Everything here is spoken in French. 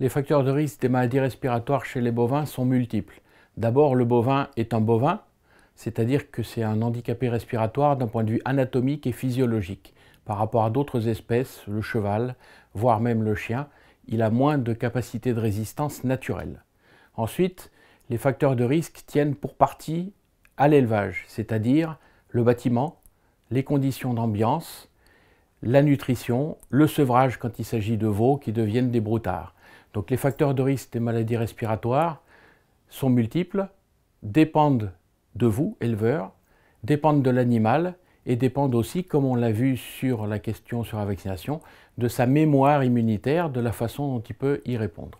Les facteurs de risque des maladies respiratoires chez les bovins sont multiples. D'abord, le bovin est un bovin, c'est-à-dire que c'est un handicapé respiratoire d'un point de vue anatomique et physiologique. Par rapport à d'autres espèces, le cheval, voire même le chien, il a moins de capacité de résistance naturelle. Ensuite, les facteurs de risque tiennent pour partie à l'élevage, c'est-à-dire le bâtiment, les conditions d'ambiance, la nutrition, le sevrage quand il s'agit de veaux qui deviennent des broutards. Donc les facteurs de risque des maladies respiratoires sont multiples, dépendent de vous, éleveur, dépendent de l'animal et dépendent aussi, comme on l'a vu sur la question sur la vaccination, de sa mémoire immunitaire, de la façon dont il peut y répondre.